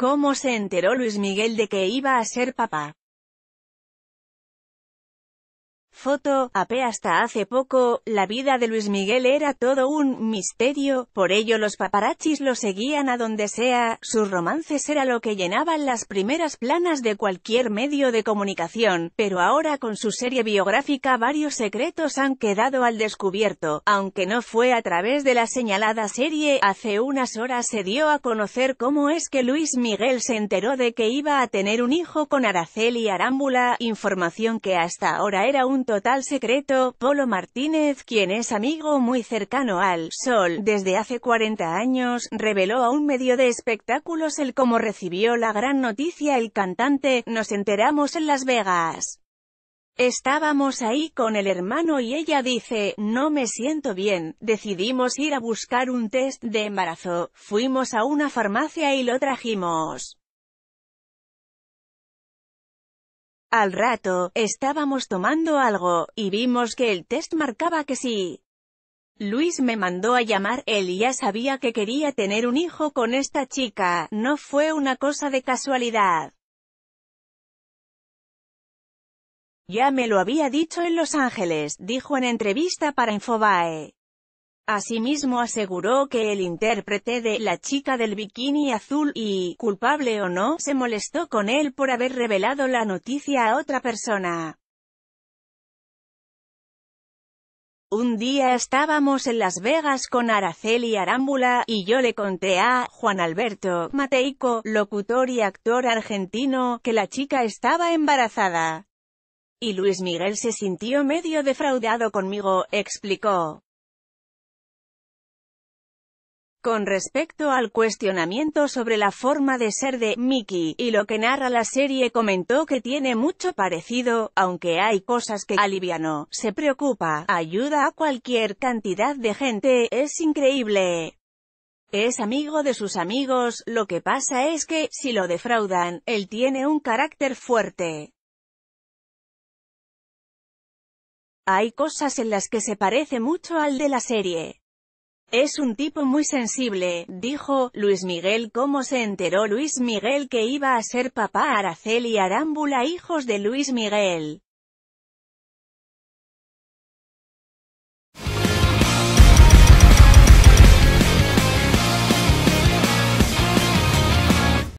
¿Cómo se enteró Luis Miguel de que iba a ser papá? Foto, AP Hasta hace poco, la vida de Luis Miguel era todo un misterio, por ello los paparachis lo seguían a donde sea, sus romances era lo que llenaban las primeras planas de cualquier medio de comunicación, pero ahora con su serie biográfica varios secretos han quedado al descubierto, aunque no fue a través de la señalada serie, hace unas horas se dio a conocer cómo es que Luis Miguel se enteró de que iba a tener un hijo con Araceli Arámbula, información que hasta ahora era un total secreto, Polo Martínez, quien es amigo muy cercano al Sol desde hace 40 años, reveló a un medio de espectáculos el cómo recibió la gran noticia el cantante, nos enteramos en Las Vegas. Estábamos ahí con el hermano y ella dice, no me siento bien, decidimos ir a buscar un test de embarazo, fuimos a una farmacia y lo trajimos. Al rato, estábamos tomando algo, y vimos que el test marcaba que sí. Luis me mandó a llamar, él ya sabía que quería tener un hijo con esta chica, no fue una cosa de casualidad. Ya me lo había dicho en Los Ángeles, dijo en entrevista para Infobae. Asimismo aseguró que el intérprete de La chica del bikini azul y, culpable o no, se molestó con él por haber revelado la noticia a otra persona. Un día estábamos en Las Vegas con Araceli Arámbula, y yo le conté a Juan Alberto Mateico, locutor y actor argentino, que la chica estaba embarazada. Y Luis Miguel se sintió medio defraudado conmigo, explicó. Con respecto al cuestionamiento sobre la forma de ser de Mickey, y lo que narra la serie comentó que tiene mucho parecido, aunque hay cosas que aliviano, se preocupa, ayuda a cualquier cantidad de gente, es increíble. Es amigo de sus amigos, lo que pasa es que, si lo defraudan, él tiene un carácter fuerte. Hay cosas en las que se parece mucho al de la serie. Es un tipo muy sensible, dijo, Luis Miguel. ¿Cómo se enteró Luis Miguel que iba a ser papá Araceli Arámbula hijos de Luis Miguel?